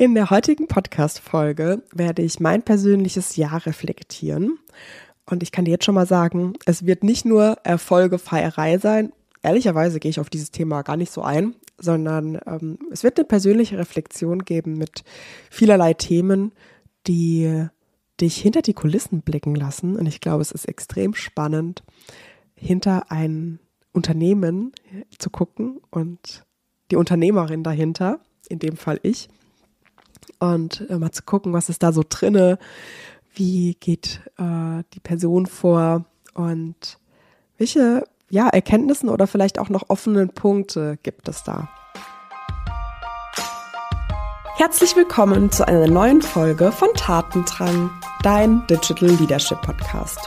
In der heutigen Podcast-Folge werde ich mein persönliches Jahr reflektieren. Und ich kann dir jetzt schon mal sagen, es wird nicht nur Erfolgefeierei sein. Ehrlicherweise gehe ich auf dieses Thema gar nicht so ein, sondern ähm, es wird eine persönliche Reflexion geben mit vielerlei Themen, die dich hinter die Kulissen blicken lassen. Und ich glaube, es ist extrem spannend, hinter ein Unternehmen zu gucken und die Unternehmerin dahinter, in dem Fall ich, und äh, mal zu gucken, was ist da so drinne, wie geht äh, die Person vor und welche ja, Erkenntnissen oder vielleicht auch noch offenen Punkte gibt es da. Herzlich willkommen zu einer neuen Folge von Tatendrang, dein Digital Leadership Podcast.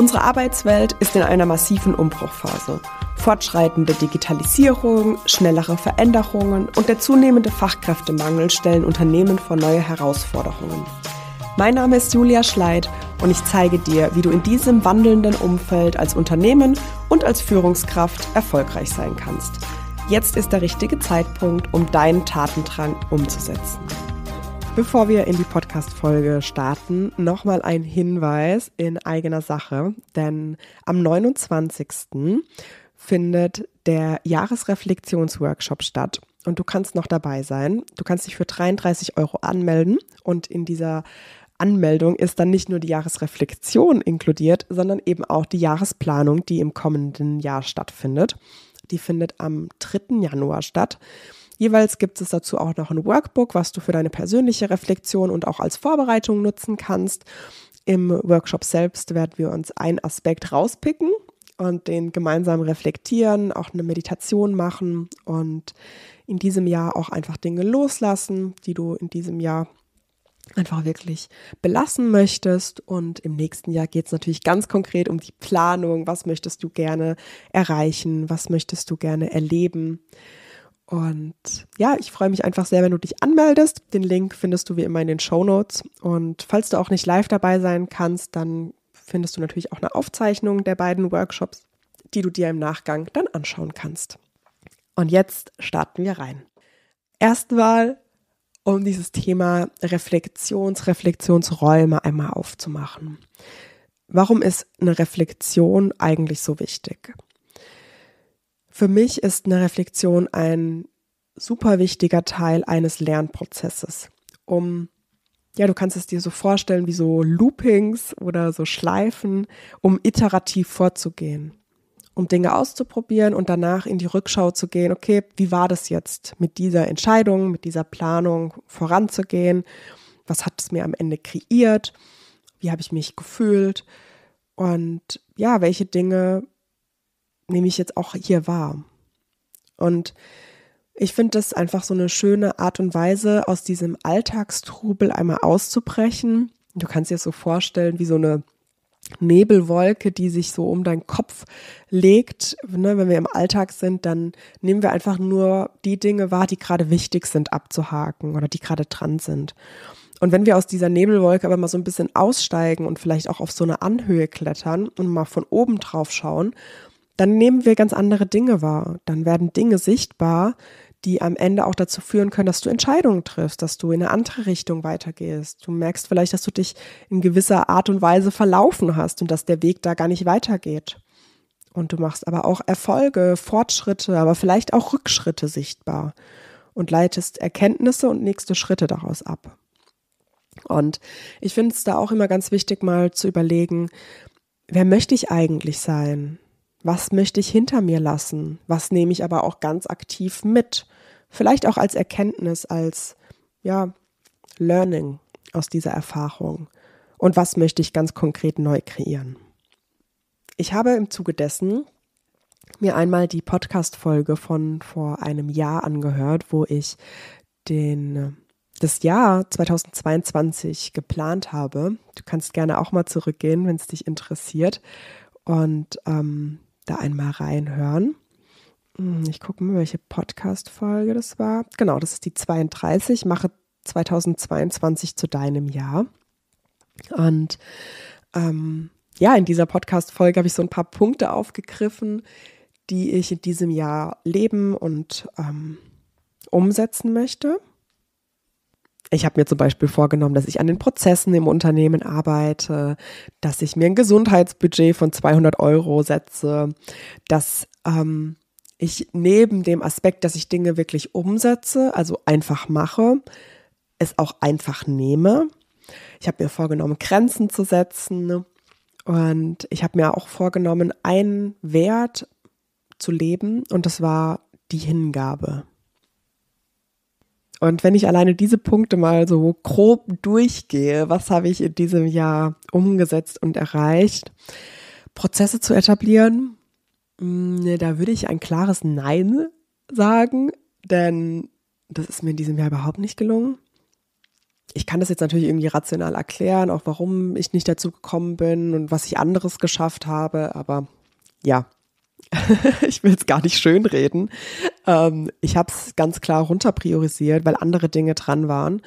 Unsere Arbeitswelt ist in einer massiven Umbruchphase. Fortschreitende Digitalisierung, schnellere Veränderungen und der zunehmende Fachkräftemangel stellen Unternehmen vor neue Herausforderungen. Mein Name ist Julia Schleid und ich zeige dir, wie du in diesem wandelnden Umfeld als Unternehmen und als Führungskraft erfolgreich sein kannst. Jetzt ist der richtige Zeitpunkt, um deinen Tatendrang umzusetzen. Bevor wir in die Podcast-Folge starten, nochmal ein Hinweis in eigener Sache, denn am 29. findet der Jahresreflektionsworkshop statt und du kannst noch dabei sein. Du kannst dich für 33 Euro anmelden und in dieser Anmeldung ist dann nicht nur die Jahresreflexion inkludiert, sondern eben auch die Jahresplanung, die im kommenden Jahr stattfindet. Die findet am 3. Januar statt. Jeweils gibt es dazu auch noch ein Workbook, was du für deine persönliche Reflexion und auch als Vorbereitung nutzen kannst. Im Workshop selbst werden wir uns einen Aspekt rauspicken und den gemeinsam reflektieren, auch eine Meditation machen und in diesem Jahr auch einfach Dinge loslassen, die du in diesem Jahr einfach wirklich belassen möchtest. Und im nächsten Jahr geht es natürlich ganz konkret um die Planung. Was möchtest du gerne erreichen? Was möchtest du gerne erleben? Und ja, ich freue mich einfach sehr, wenn du dich anmeldest. Den Link findest du wie immer in den Show Notes. Und falls du auch nicht live dabei sein kannst, dann findest du natürlich auch eine Aufzeichnung der beiden Workshops, die du dir im Nachgang dann anschauen kannst. Und jetzt starten wir rein. Erstmal, um dieses Thema Reflexions, Reflexionsräume einmal aufzumachen. Warum ist eine Reflexion eigentlich so wichtig? Für mich ist eine Reflexion ein super wichtiger Teil eines Lernprozesses, um ja, du kannst es dir so vorstellen wie so Loopings oder so Schleifen, um iterativ vorzugehen, um Dinge auszuprobieren und danach in die Rückschau zu gehen, okay, wie war das jetzt mit dieser Entscheidung, mit dieser Planung voranzugehen? Was hat es mir am Ende kreiert? Wie habe ich mich gefühlt? Und ja, welche Dinge nehme ich jetzt auch hier wahr. Und ich finde das einfach so eine schöne Art und Weise, aus diesem Alltagstrubel einmal auszubrechen. Du kannst dir das so vorstellen, wie so eine Nebelwolke, die sich so um deinen Kopf legt. Ne, wenn wir im Alltag sind, dann nehmen wir einfach nur die Dinge wahr, die gerade wichtig sind abzuhaken oder die gerade dran sind. Und wenn wir aus dieser Nebelwolke aber mal so ein bisschen aussteigen und vielleicht auch auf so eine Anhöhe klettern und mal von oben drauf schauen, dann nehmen wir ganz andere Dinge wahr. Dann werden Dinge sichtbar, die am Ende auch dazu führen können, dass du Entscheidungen triffst, dass du in eine andere Richtung weitergehst. Du merkst vielleicht, dass du dich in gewisser Art und Weise verlaufen hast und dass der Weg da gar nicht weitergeht. Und du machst aber auch Erfolge, Fortschritte, aber vielleicht auch Rückschritte sichtbar und leitest Erkenntnisse und nächste Schritte daraus ab. Und ich finde es da auch immer ganz wichtig, mal zu überlegen, wer möchte ich eigentlich sein? Was möchte ich hinter mir lassen? Was nehme ich aber auch ganz aktiv mit? Vielleicht auch als Erkenntnis, als ja, Learning aus dieser Erfahrung. Und was möchte ich ganz konkret neu kreieren? Ich habe im Zuge dessen mir einmal die Podcast-Folge von vor einem Jahr angehört, wo ich den, das Jahr 2022 geplant habe. Du kannst gerne auch mal zurückgehen, wenn es dich interessiert. Und ähm, da einmal reinhören. Hm, ich gucke mal, welche Podcast-Folge das war. Genau, das ist die 32. Mache 2022 zu deinem Jahr. Und ähm, ja, in dieser Podcast-Folge habe ich so ein paar Punkte aufgegriffen, die ich in diesem Jahr leben und ähm, umsetzen möchte ich habe mir zum Beispiel vorgenommen, dass ich an den Prozessen im Unternehmen arbeite, dass ich mir ein Gesundheitsbudget von 200 Euro setze, dass ähm, ich neben dem Aspekt, dass ich Dinge wirklich umsetze, also einfach mache, es auch einfach nehme. Ich habe mir vorgenommen, Grenzen zu setzen und ich habe mir auch vorgenommen, einen Wert zu leben und das war die Hingabe. Und wenn ich alleine diese Punkte mal so grob durchgehe, was habe ich in diesem Jahr umgesetzt und erreicht? Prozesse zu etablieren, mm, da würde ich ein klares Nein sagen, denn das ist mir in diesem Jahr überhaupt nicht gelungen. Ich kann das jetzt natürlich irgendwie rational erklären, auch warum ich nicht dazu gekommen bin und was ich anderes geschafft habe, aber ja, ich will es gar nicht schönreden. Ähm, ich habe es ganz klar runterpriorisiert, weil andere Dinge dran waren.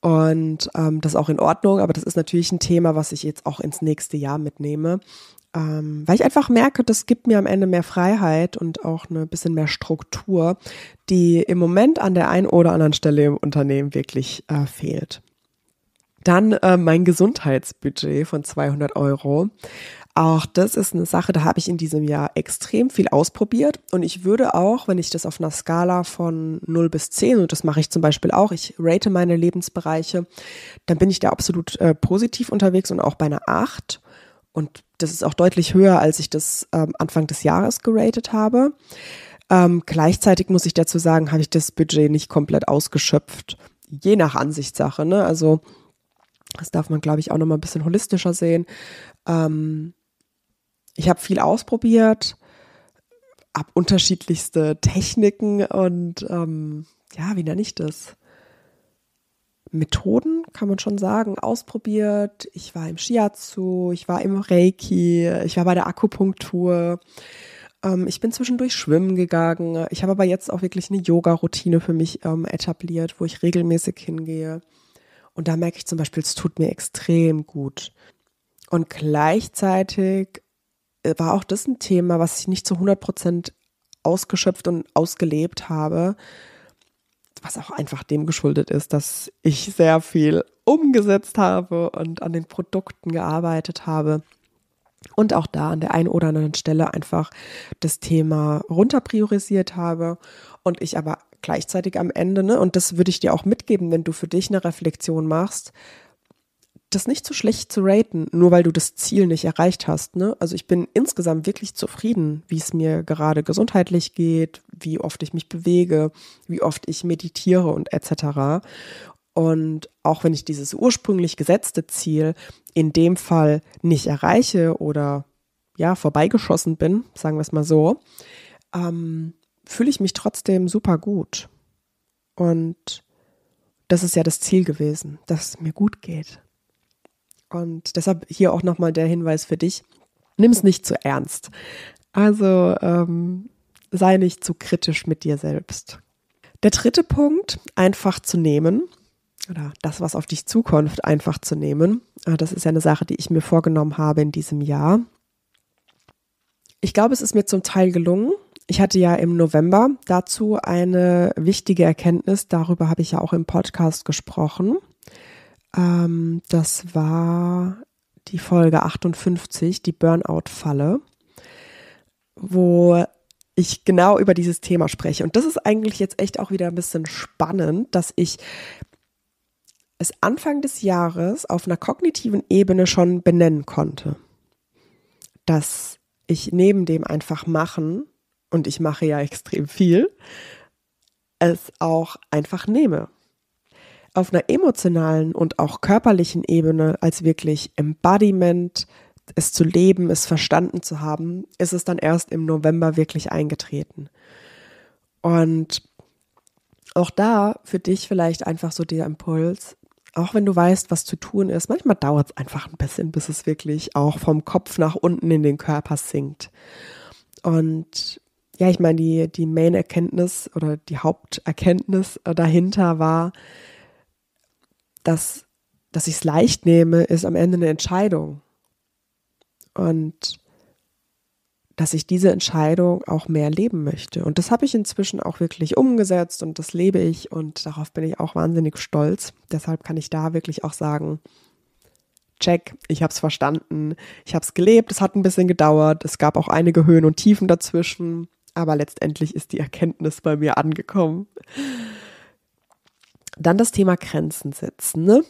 Und ähm, das ist auch in Ordnung, aber das ist natürlich ein Thema, was ich jetzt auch ins nächste Jahr mitnehme. Ähm, weil ich einfach merke, das gibt mir am Ende mehr Freiheit und auch ein bisschen mehr Struktur, die im Moment an der einen oder anderen Stelle im Unternehmen wirklich äh, fehlt. Dann äh, mein Gesundheitsbudget von 200 Euro. Auch das ist eine Sache, da habe ich in diesem Jahr extrem viel ausprobiert und ich würde auch, wenn ich das auf einer Skala von 0 bis 10, und das mache ich zum Beispiel auch, ich rate meine Lebensbereiche, dann bin ich da absolut äh, positiv unterwegs und auch bei einer 8. Und das ist auch deutlich höher, als ich das ähm, Anfang des Jahres geratet habe. Ähm, gleichzeitig muss ich dazu sagen, habe ich das Budget nicht komplett ausgeschöpft. Je nach Ansichtssache. Ne? Also das darf man, glaube ich, auch nochmal ein bisschen holistischer sehen. Ähm, ich habe viel ausprobiert, habe unterschiedlichste Techniken und ähm, ja, wie nenne ich das? Methoden, kann man schon sagen, ausprobiert. Ich war im Shiatsu, ich war im Reiki, ich war bei der Akupunktur. Ähm, ich bin zwischendurch schwimmen gegangen. Ich habe aber jetzt auch wirklich eine Yoga-Routine für mich ähm, etabliert, wo ich regelmäßig hingehe. Und da merke ich zum Beispiel, es tut mir extrem gut. Und gleichzeitig äh, war auch das ein Thema, was ich nicht zu 100 Prozent ausgeschöpft und ausgelebt habe, was auch einfach dem geschuldet ist, dass ich sehr viel umgesetzt habe und an den Produkten gearbeitet habe. Und auch da an der einen oder anderen Stelle einfach das Thema runterpriorisiert habe und ich aber gleichzeitig am Ende, ne, und das würde ich dir auch mitgeben, wenn du für dich eine Reflexion machst, das nicht so schlecht zu raten, nur weil du das Ziel nicht erreicht hast. Ne? Also ich bin insgesamt wirklich zufrieden, wie es mir gerade gesundheitlich geht, wie oft ich mich bewege, wie oft ich meditiere und etc. Und auch wenn ich dieses ursprünglich gesetzte Ziel in dem Fall nicht erreiche oder ja, vorbeigeschossen bin, sagen wir es mal so, ähm, fühle ich mich trotzdem super gut. Und das ist ja das Ziel gewesen, dass es mir gut geht. Und deshalb hier auch nochmal der Hinweis für dich, nimm es nicht zu ernst. Also ähm, sei nicht zu kritisch mit dir selbst. Der dritte Punkt, einfach zu nehmen oder das, was auf dich zukommt, einfach zu nehmen. Ah, das ist ja eine Sache, die ich mir vorgenommen habe in diesem Jahr. Ich glaube, es ist mir zum Teil gelungen. Ich hatte ja im November dazu eine wichtige Erkenntnis, darüber habe ich ja auch im Podcast gesprochen. Ähm, das war die Folge 58, die Burnout-Falle, wo ich genau über dieses Thema spreche. Und das ist eigentlich jetzt echt auch wieder ein bisschen spannend, dass ich es Anfang des Jahres auf einer kognitiven Ebene schon benennen konnte. Dass ich neben dem einfach machen, und ich mache ja extrem viel, es auch einfach nehme auf einer emotionalen und auch körperlichen Ebene als wirklich Embodiment, es zu leben, es verstanden zu haben, ist es dann erst im November wirklich eingetreten. Und auch da für dich vielleicht einfach so der Impuls, auch wenn du weißt, was zu tun ist, manchmal dauert es einfach ein bisschen, bis es wirklich auch vom Kopf nach unten in den Körper sinkt. Und ja, ich meine, die, die Main-Erkenntnis oder die Haupterkenntnis dahinter war, dass, dass ich es leicht nehme, ist am Ende eine Entscheidung. Und dass ich diese Entscheidung auch mehr leben möchte. Und das habe ich inzwischen auch wirklich umgesetzt und das lebe ich und darauf bin ich auch wahnsinnig stolz. Deshalb kann ich da wirklich auch sagen, check, ich habe es verstanden, ich habe es gelebt, es hat ein bisschen gedauert, es gab auch einige Höhen und Tiefen dazwischen, aber letztendlich ist die Erkenntnis bei mir angekommen. Dann das Thema Grenzen setzen. Ne?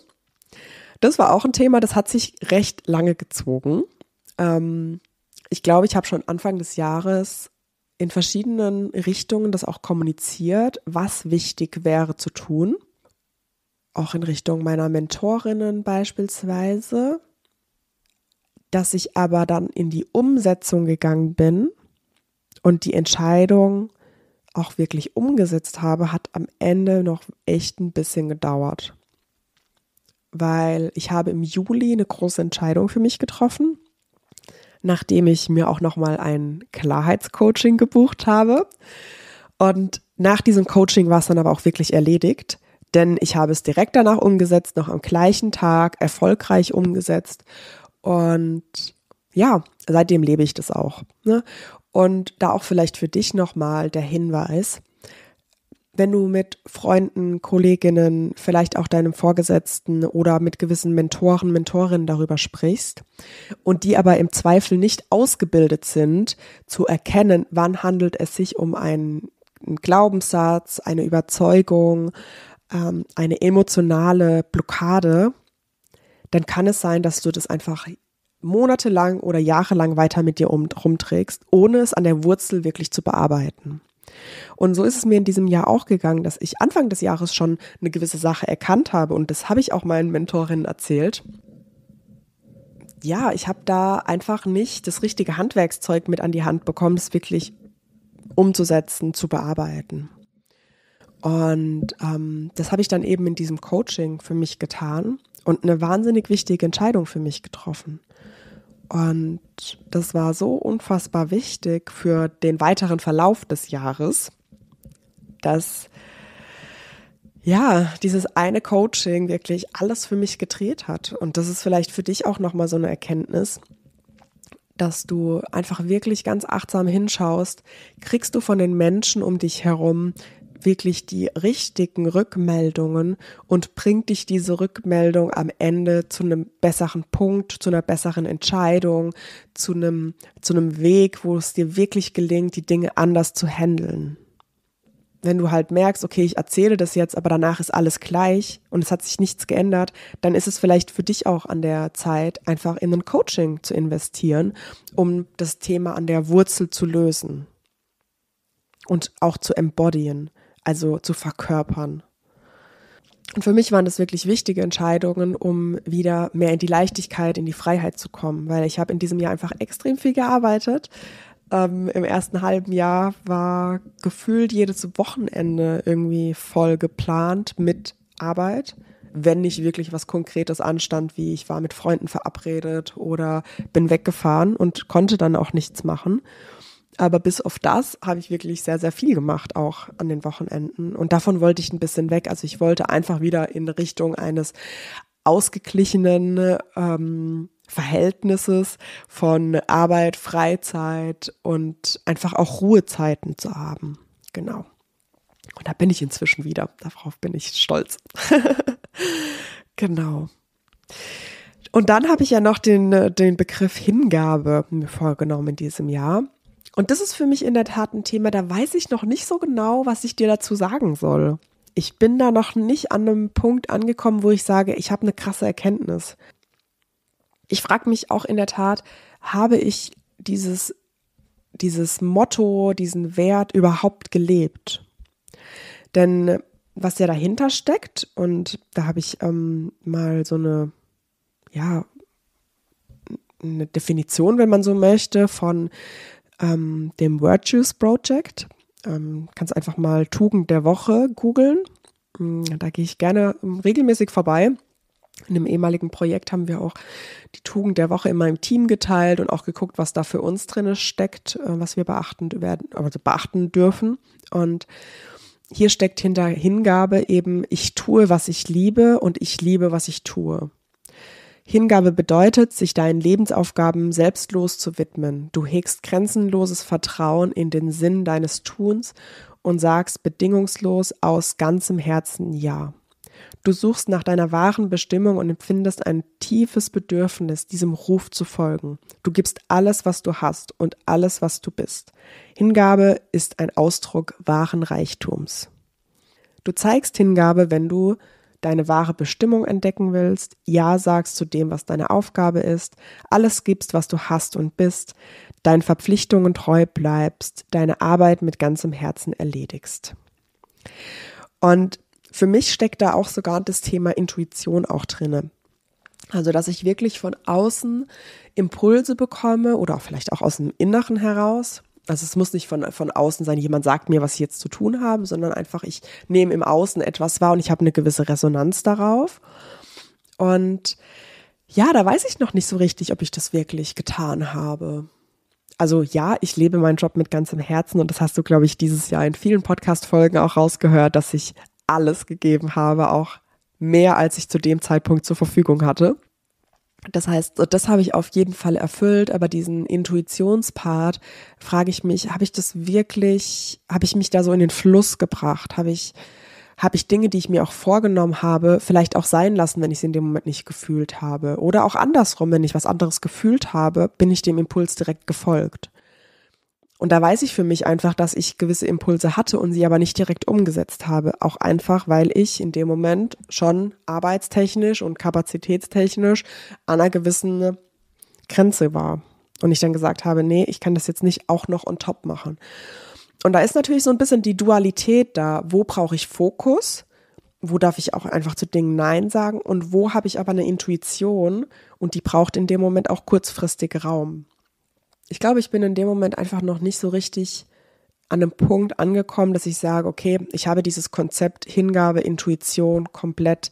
Das war auch ein Thema, das hat sich recht lange gezogen. Ähm, ich glaube, ich habe schon Anfang des Jahres in verschiedenen Richtungen das auch kommuniziert, was wichtig wäre zu tun. Auch in Richtung meiner Mentorinnen beispielsweise. Dass ich aber dann in die Umsetzung gegangen bin und die Entscheidung auch wirklich umgesetzt habe, hat am Ende noch echt ein bisschen gedauert. Weil ich habe im Juli eine große Entscheidung für mich getroffen, nachdem ich mir auch nochmal ein Klarheitscoaching gebucht habe. Und nach diesem Coaching war es dann aber auch wirklich erledigt, denn ich habe es direkt danach umgesetzt, noch am gleichen Tag, erfolgreich umgesetzt. Und ja, seitdem lebe ich das auch. Ne? Und da auch vielleicht für dich nochmal der Hinweis, wenn du mit Freunden, Kolleginnen, vielleicht auch deinem Vorgesetzten oder mit gewissen Mentoren, Mentorinnen darüber sprichst und die aber im Zweifel nicht ausgebildet sind, zu erkennen, wann handelt es sich um einen, einen Glaubenssatz, eine Überzeugung, ähm, eine emotionale Blockade, dann kann es sein, dass du das einfach monatelang oder jahrelang weiter mit dir um, rumträgst, ohne es an der Wurzel wirklich zu bearbeiten. Und so ist es mir in diesem Jahr auch gegangen, dass ich Anfang des Jahres schon eine gewisse Sache erkannt habe und das habe ich auch meinen Mentorinnen erzählt. Ja, ich habe da einfach nicht das richtige Handwerkszeug mit an die Hand bekommen, es wirklich umzusetzen, zu bearbeiten. Und ähm, das habe ich dann eben in diesem Coaching für mich getan und eine wahnsinnig wichtige Entscheidung für mich getroffen. Und das war so unfassbar wichtig für den weiteren Verlauf des Jahres, dass ja, dieses eine Coaching wirklich alles für mich gedreht hat. Und das ist vielleicht für dich auch nochmal so eine Erkenntnis, dass du einfach wirklich ganz achtsam hinschaust, kriegst du von den Menschen um dich herum wirklich die richtigen Rückmeldungen und bringt dich diese Rückmeldung am Ende zu einem besseren Punkt, zu einer besseren Entscheidung, zu einem, zu einem Weg, wo es dir wirklich gelingt, die Dinge anders zu handeln. Wenn du halt merkst, okay, ich erzähle das jetzt, aber danach ist alles gleich und es hat sich nichts geändert, dann ist es vielleicht für dich auch an der Zeit, einfach in ein Coaching zu investieren, um das Thema an der Wurzel zu lösen und auch zu embodyen also zu verkörpern. Und für mich waren das wirklich wichtige Entscheidungen, um wieder mehr in die Leichtigkeit, in die Freiheit zu kommen, weil ich habe in diesem Jahr einfach extrem viel gearbeitet. Ähm, Im ersten halben Jahr war gefühlt jedes Wochenende irgendwie voll geplant mit Arbeit, wenn nicht wirklich was Konkretes anstand, wie ich war mit Freunden verabredet oder bin weggefahren und konnte dann auch nichts machen. Aber bis auf das habe ich wirklich sehr, sehr viel gemacht, auch an den Wochenenden. Und davon wollte ich ein bisschen weg. Also ich wollte einfach wieder in Richtung eines ausgeglichenen ähm, Verhältnisses von Arbeit, Freizeit und einfach auch Ruhezeiten zu haben. Genau. Und da bin ich inzwischen wieder. Darauf bin ich stolz. genau. Und dann habe ich ja noch den, äh, den Begriff Hingabe mir vorgenommen in diesem Jahr. Und das ist für mich in der Tat ein Thema, da weiß ich noch nicht so genau, was ich dir dazu sagen soll. Ich bin da noch nicht an einem Punkt angekommen, wo ich sage, ich habe eine krasse Erkenntnis. Ich frage mich auch in der Tat, habe ich dieses, dieses Motto, diesen Wert überhaupt gelebt? Denn was ja dahinter steckt, und da habe ich ähm, mal so eine, ja, eine Definition, wenn man so möchte, von ähm, dem Virtues Project. Ähm, kannst einfach mal Tugend der Woche googeln. Mm, da gehe ich gerne ähm, regelmäßig vorbei. In einem ehemaligen Projekt haben wir auch die Tugend der Woche in meinem Team geteilt und auch geguckt, was da für uns drin steckt, äh, was wir beachten werden, äh, also beachten dürfen. Und hier steckt hinter Hingabe eben, ich tue, was ich liebe und ich liebe, was ich tue. Hingabe bedeutet, sich deinen Lebensaufgaben selbstlos zu widmen. Du hegst grenzenloses Vertrauen in den Sinn deines Tuns und sagst bedingungslos aus ganzem Herzen Ja. Du suchst nach deiner wahren Bestimmung und empfindest ein tiefes Bedürfnis, diesem Ruf zu folgen. Du gibst alles, was du hast und alles, was du bist. Hingabe ist ein Ausdruck wahren Reichtums. Du zeigst Hingabe, wenn du deine wahre Bestimmung entdecken willst, Ja sagst zu dem, was deine Aufgabe ist, alles gibst, was du hast und bist, deinen Verpflichtungen treu bleibst, deine Arbeit mit ganzem Herzen erledigst. Und für mich steckt da auch sogar das Thema Intuition auch drinne. Also, dass ich wirklich von außen Impulse bekomme oder auch vielleicht auch aus dem Inneren heraus, also es muss nicht von, von außen sein, jemand sagt mir, was ich jetzt zu tun habe, sondern einfach, ich nehme im Außen etwas wahr und ich habe eine gewisse Resonanz darauf. Und ja, da weiß ich noch nicht so richtig, ob ich das wirklich getan habe. Also ja, ich lebe meinen Job mit ganzem Herzen und das hast du, glaube ich, dieses Jahr in vielen Podcast-Folgen auch rausgehört, dass ich alles gegeben habe, auch mehr als ich zu dem Zeitpunkt zur Verfügung hatte. Das heißt, das habe ich auf jeden Fall erfüllt, aber diesen Intuitionspart frage ich mich, habe ich das wirklich, habe ich mich da so in den Fluss gebracht? Habe ich, habe ich Dinge, die ich mir auch vorgenommen habe, vielleicht auch sein lassen, wenn ich sie in dem Moment nicht gefühlt habe? Oder auch andersrum, wenn ich was anderes gefühlt habe, bin ich dem Impuls direkt gefolgt? Und da weiß ich für mich einfach, dass ich gewisse Impulse hatte und sie aber nicht direkt umgesetzt habe. Auch einfach, weil ich in dem Moment schon arbeitstechnisch und kapazitätstechnisch an einer gewissen Grenze war. Und ich dann gesagt habe, nee, ich kann das jetzt nicht auch noch on top machen. Und da ist natürlich so ein bisschen die Dualität da. Wo brauche ich Fokus? Wo darf ich auch einfach zu Dingen Nein sagen? Und wo habe ich aber eine Intuition und die braucht in dem Moment auch kurzfristig Raum? ich glaube, ich bin in dem Moment einfach noch nicht so richtig an einem Punkt angekommen, dass ich sage, okay, ich habe dieses Konzept Hingabe, Intuition komplett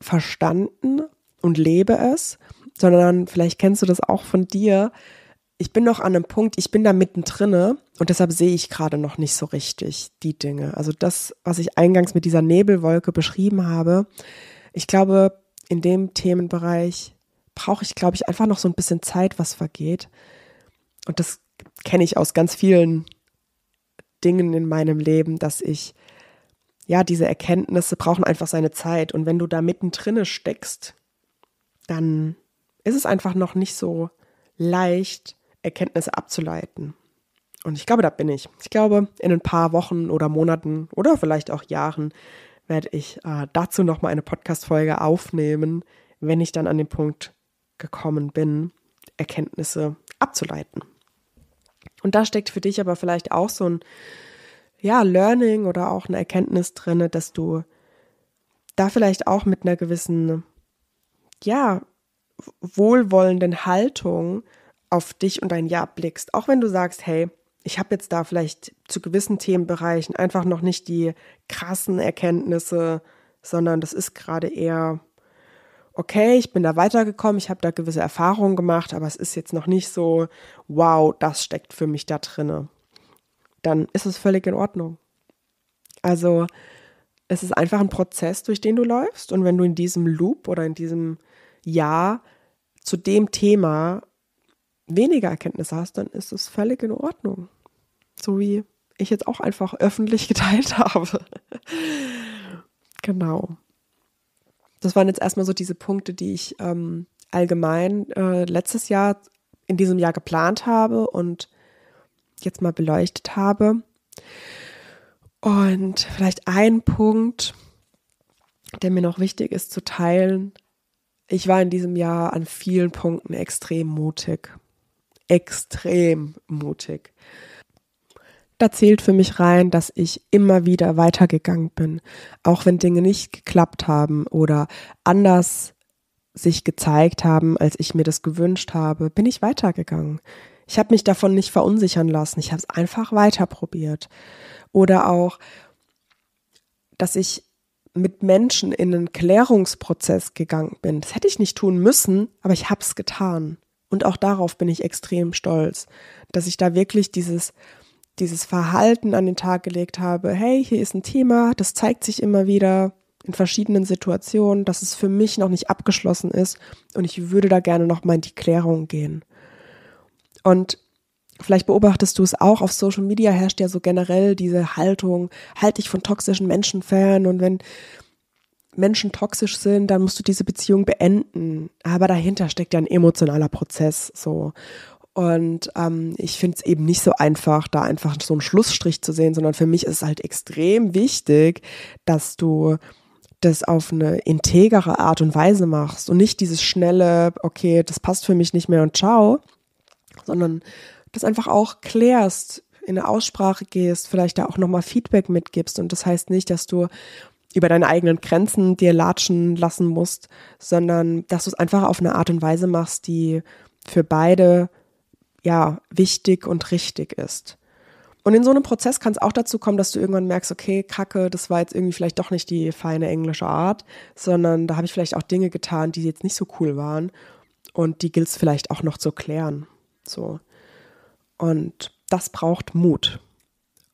verstanden und lebe es, sondern vielleicht kennst du das auch von dir. Ich bin noch an einem Punkt, ich bin da mittendrin und deshalb sehe ich gerade noch nicht so richtig die Dinge. Also das, was ich eingangs mit dieser Nebelwolke beschrieben habe, ich glaube, in dem Themenbereich brauche ich, glaube ich, einfach noch so ein bisschen Zeit, was vergeht. Und das kenne ich aus ganz vielen Dingen in meinem Leben, dass ich, ja, diese Erkenntnisse brauchen einfach seine Zeit. Und wenn du da mittendrin steckst, dann ist es einfach noch nicht so leicht, Erkenntnisse abzuleiten. Und ich glaube, da bin ich. Ich glaube, in ein paar Wochen oder Monaten oder vielleicht auch Jahren werde ich äh, dazu nochmal eine Podcast-Folge aufnehmen, wenn ich dann an dem Punkt gekommen bin, Erkenntnisse abzuleiten. Und da steckt für dich aber vielleicht auch so ein ja, Learning oder auch eine Erkenntnis drin, dass du da vielleicht auch mit einer gewissen, ja, wohlwollenden Haltung auf dich und dein Ja blickst. Auch wenn du sagst, hey, ich habe jetzt da vielleicht zu gewissen Themenbereichen einfach noch nicht die krassen Erkenntnisse, sondern das ist gerade eher okay, ich bin da weitergekommen, ich habe da gewisse Erfahrungen gemacht, aber es ist jetzt noch nicht so, wow, das steckt für mich da drinne. Dann ist es völlig in Ordnung. Also es ist einfach ein Prozess, durch den du läufst und wenn du in diesem Loop oder in diesem Jahr zu dem Thema weniger Erkenntnisse hast, dann ist es völlig in Ordnung. So wie ich jetzt auch einfach öffentlich geteilt habe. genau das waren jetzt erstmal so diese Punkte, die ich ähm, allgemein äh, letztes Jahr in diesem Jahr geplant habe und jetzt mal beleuchtet habe. Und vielleicht ein Punkt, der mir noch wichtig ist zu teilen. Ich war in diesem Jahr an vielen Punkten extrem mutig. Extrem mutig. Da zählt für mich rein, dass ich immer wieder weitergegangen bin, auch wenn Dinge nicht geklappt haben oder anders sich gezeigt haben, als ich mir das gewünscht habe, bin ich weitergegangen. Ich habe mich davon nicht verunsichern lassen, ich habe es einfach weiterprobiert. Oder auch, dass ich mit Menschen in einen Klärungsprozess gegangen bin. Das hätte ich nicht tun müssen, aber ich habe es getan. Und auch darauf bin ich extrem stolz, dass ich da wirklich dieses dieses Verhalten an den Tag gelegt habe, hey, hier ist ein Thema, das zeigt sich immer wieder in verschiedenen Situationen, dass es für mich noch nicht abgeschlossen ist und ich würde da gerne noch mal in die Klärung gehen. Und vielleicht beobachtest du es auch, auf Social Media herrscht ja so generell diese Haltung, halte dich von toxischen Menschen fern und wenn Menschen toxisch sind, dann musst du diese Beziehung beenden. Aber dahinter steckt ja ein emotionaler Prozess so. Und ähm, ich finde es eben nicht so einfach, da einfach so einen Schlussstrich zu sehen, sondern für mich ist es halt extrem wichtig, dass du das auf eine integere Art und Weise machst und nicht dieses schnelle, okay, das passt für mich nicht mehr und ciao, sondern das einfach auch klärst, in eine Aussprache gehst, vielleicht da auch nochmal Feedback mitgibst. Und das heißt nicht, dass du über deine eigenen Grenzen dir latschen lassen musst, sondern dass du es einfach auf eine Art und Weise machst, die für beide ja, wichtig und richtig ist. Und in so einem Prozess kann es auch dazu kommen, dass du irgendwann merkst, okay, Kacke, das war jetzt irgendwie vielleicht doch nicht die feine englische Art, sondern da habe ich vielleicht auch Dinge getan, die jetzt nicht so cool waren und die gilt es vielleicht auch noch zu klären. So. Und das braucht Mut.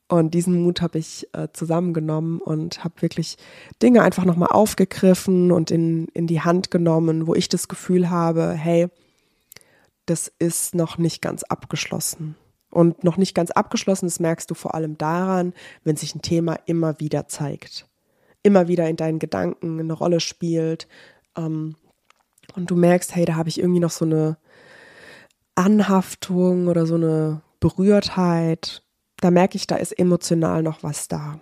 Und diesen Mut habe ich äh, zusammengenommen und habe wirklich Dinge einfach nochmal aufgegriffen und in, in die Hand genommen, wo ich das Gefühl habe, hey, das ist noch nicht ganz abgeschlossen. Und noch nicht ganz abgeschlossen, das merkst du vor allem daran, wenn sich ein Thema immer wieder zeigt, immer wieder in deinen Gedanken eine Rolle spielt. Ähm, und du merkst, hey, da habe ich irgendwie noch so eine Anhaftung oder so eine Berührtheit. Da merke ich, da ist emotional noch was da.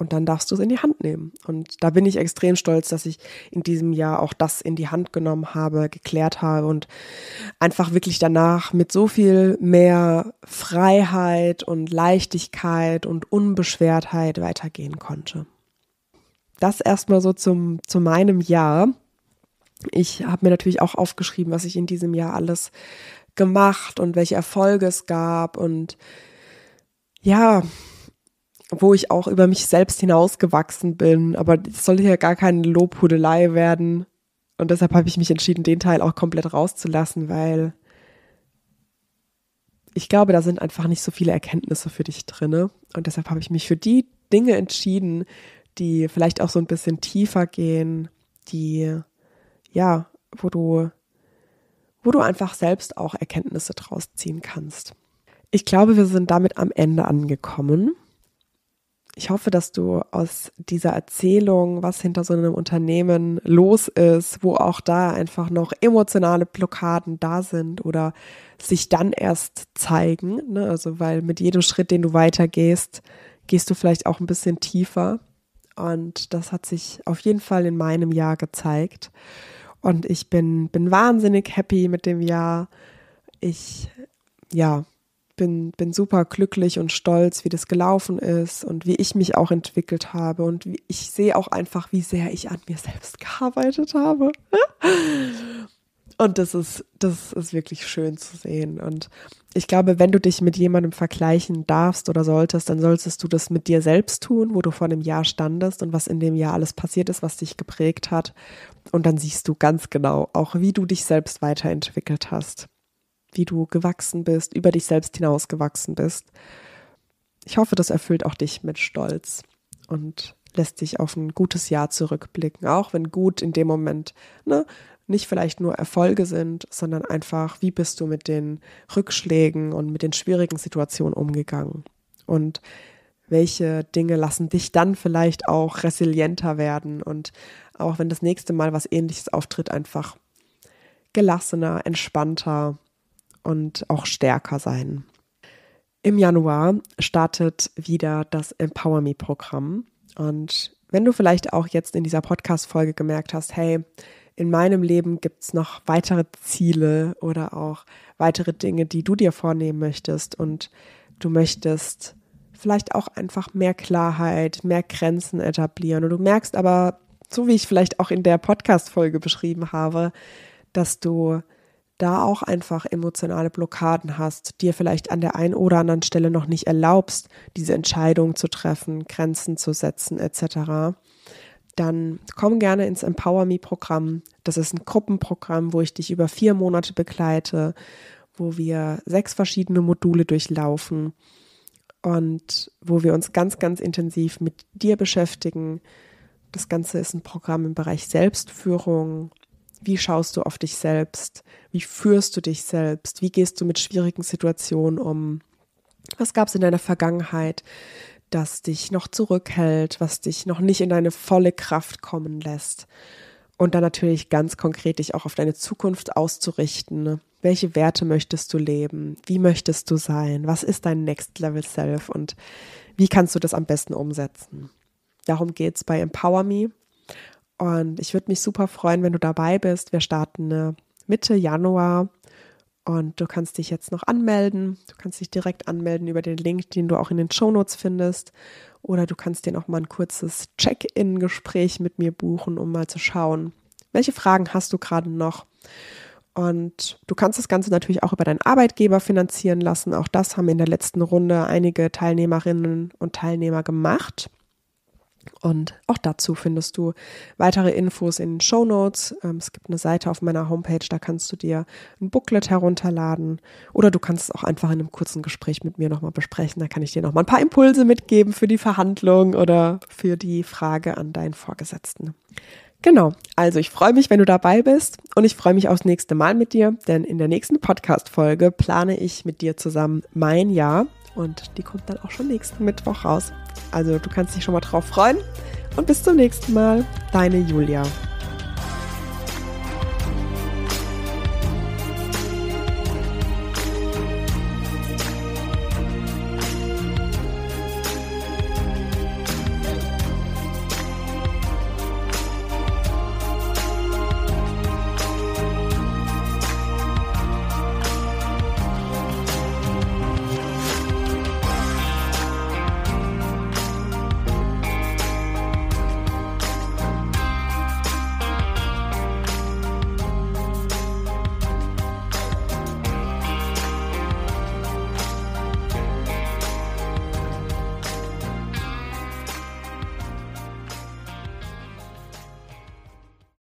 Und dann darfst du es in die Hand nehmen. Und da bin ich extrem stolz, dass ich in diesem Jahr auch das in die Hand genommen habe, geklärt habe und einfach wirklich danach mit so viel mehr Freiheit und Leichtigkeit und Unbeschwertheit weitergehen konnte. Das erstmal so zum, zu meinem Jahr. Ich habe mir natürlich auch aufgeschrieben, was ich in diesem Jahr alles gemacht und welche Erfolge es gab und ja, wo ich auch über mich selbst hinausgewachsen bin. Aber das soll ja gar keine Lobhudelei werden. Und deshalb habe ich mich entschieden, den Teil auch komplett rauszulassen, weil ich glaube, da sind einfach nicht so viele Erkenntnisse für dich drin. Und deshalb habe ich mich für die Dinge entschieden, die vielleicht auch so ein bisschen tiefer gehen, die, ja, wo du, wo du einfach selbst auch Erkenntnisse draus ziehen kannst. Ich glaube, wir sind damit am Ende angekommen. Ich hoffe, dass du aus dieser Erzählung, was hinter so einem Unternehmen los ist, wo auch da einfach noch emotionale Blockaden da sind oder sich dann erst zeigen. Ne? Also, weil mit jedem Schritt, den du weitergehst, gehst du vielleicht auch ein bisschen tiefer. Und das hat sich auf jeden Fall in meinem Jahr gezeigt. Und ich bin, bin wahnsinnig happy mit dem Jahr. Ich, ja, bin, bin super glücklich und stolz, wie das gelaufen ist und wie ich mich auch entwickelt habe. Und ich sehe auch einfach, wie sehr ich an mir selbst gearbeitet habe. Und das ist, das ist wirklich schön zu sehen. Und ich glaube, wenn du dich mit jemandem vergleichen darfst oder solltest, dann solltest du das mit dir selbst tun, wo du vor einem Jahr standest und was in dem Jahr alles passiert ist, was dich geprägt hat. Und dann siehst du ganz genau auch, wie du dich selbst weiterentwickelt hast wie du gewachsen bist, über dich selbst hinaus gewachsen bist. Ich hoffe, das erfüllt auch dich mit Stolz und lässt dich auf ein gutes Jahr zurückblicken, auch wenn gut in dem Moment ne, nicht vielleicht nur Erfolge sind, sondern einfach, wie bist du mit den Rückschlägen und mit den schwierigen Situationen umgegangen und welche Dinge lassen dich dann vielleicht auch resilienter werden und auch wenn das nächste Mal was ähnliches auftritt, einfach gelassener, entspannter und auch stärker sein. Im Januar startet wieder das Empower Me Programm und wenn du vielleicht auch jetzt in dieser Podcast Folge gemerkt hast, hey, in meinem Leben gibt es noch weitere Ziele oder auch weitere Dinge, die du dir vornehmen möchtest und du möchtest vielleicht auch einfach mehr Klarheit, mehr Grenzen etablieren und du merkst aber, so wie ich vielleicht auch in der Podcast Folge beschrieben habe, dass du da auch einfach emotionale Blockaden hast, dir vielleicht an der einen oder anderen Stelle noch nicht erlaubst, diese Entscheidung zu treffen, Grenzen zu setzen etc., dann komm gerne ins Empower Me-Programm. Das ist ein Gruppenprogramm, wo ich dich über vier Monate begleite, wo wir sechs verschiedene Module durchlaufen und wo wir uns ganz, ganz intensiv mit dir beschäftigen. Das Ganze ist ein Programm im Bereich Selbstführung, wie schaust du auf dich selbst? Wie führst du dich selbst? Wie gehst du mit schwierigen Situationen um? Was gab es in deiner Vergangenheit, das dich noch zurückhält, was dich noch nicht in deine volle Kraft kommen lässt? Und dann natürlich ganz konkret dich auch auf deine Zukunft auszurichten. Welche Werte möchtest du leben? Wie möchtest du sein? Was ist dein Next Level Self? Und wie kannst du das am besten umsetzen? Darum geht es bei Empower Me. Und ich würde mich super freuen, wenn du dabei bist. Wir starten äh, Mitte Januar und du kannst dich jetzt noch anmelden. Du kannst dich direkt anmelden über den Link, den du auch in den Show Notes findest. Oder du kannst dir noch mal ein kurzes Check-in-Gespräch mit mir buchen, um mal zu schauen, welche Fragen hast du gerade noch. Und du kannst das Ganze natürlich auch über deinen Arbeitgeber finanzieren lassen. Auch das haben in der letzten Runde einige Teilnehmerinnen und Teilnehmer gemacht. Und auch dazu findest du weitere Infos in den Show Notes. Ähm, es gibt eine Seite auf meiner Homepage, da kannst du dir ein Booklet herunterladen oder du kannst es auch einfach in einem kurzen Gespräch mit mir nochmal besprechen. Da kann ich dir nochmal ein paar Impulse mitgeben für die Verhandlung oder für die Frage an deinen Vorgesetzten. Genau, also ich freue mich, wenn du dabei bist und ich freue mich aufs nächste Mal mit dir, denn in der nächsten Podcast-Folge plane ich mit dir zusammen mein Jahr und die kommt dann auch schon nächsten Mittwoch raus. Also du kannst dich schon mal drauf freuen. Und bis zum nächsten Mal. Deine Julia.